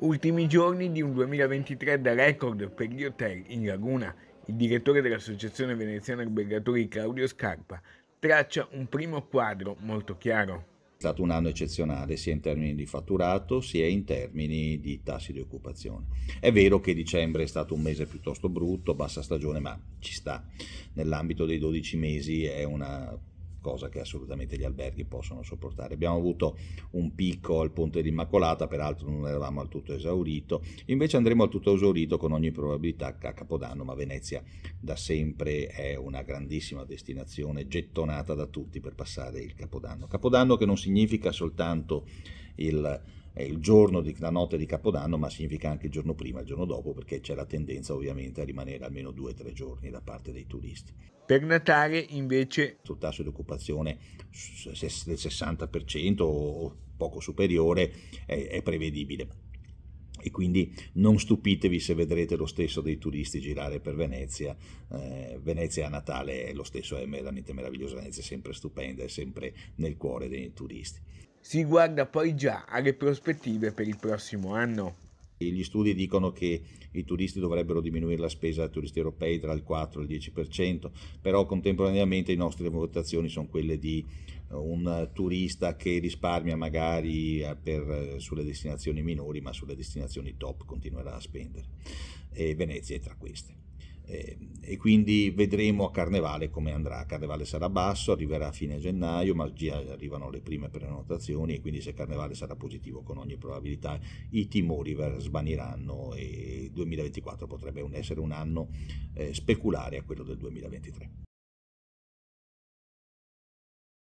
Ultimi giorni di un 2023 da record per gli hotel in Laguna. Il direttore dell'Associazione Veneziana Albergatori Claudio Scarpa traccia un primo quadro molto chiaro. È stato un anno eccezionale sia in termini di fatturato sia in termini di tassi di occupazione. È vero che dicembre è stato un mese piuttosto brutto, bassa stagione, ma ci sta. Nell'ambito dei 12 mesi è una cosa che assolutamente gli alberghi possono sopportare. Abbiamo avuto un picco al Ponte dell'Immacolata, peraltro non eravamo al tutto esaurito, invece andremo al tutto esaurito con ogni probabilità a Capodanno, ma Venezia da sempre è una grandissima destinazione gettonata da tutti per passare il Capodanno. Capodanno che non significa soltanto il è il giorno, di, la notte di Capodanno, ma significa anche il giorno prima, il giorno dopo, perché c'è la tendenza ovviamente a rimanere almeno due o tre giorni da parte dei turisti. Per Natale invece... Sul tasso di occupazione del 60% o poco superiore è, è prevedibile. E quindi non stupitevi se vedrete lo stesso dei turisti girare per Venezia. Eh, Venezia a Natale è lo stesso, è veramente meravigliosa, Venezia è sempre stupenda, è sempre nel cuore dei turisti. Si guarda poi già alle prospettive per il prossimo anno. Gli studi dicono che i turisti dovrebbero diminuire la spesa dei turisti europei tra il 4 e il 10%, però contemporaneamente le nostre votazioni sono quelle di eh, un turista che risparmia magari eh, per, eh, sulle destinazioni minori, ma sulle destinazioni top continuerà a spendere. E Venezia è tra queste. Ehm, e quindi vedremo a Carnevale come andrà. Carnevale sarà basso, arriverà a fine gennaio, ma già arrivano le prime prenotazioni e quindi se Carnevale sarà positivo con ogni probabilità i timori svaniranno e il 2024 potrebbe essere un anno eh, speculare a quello del 2023.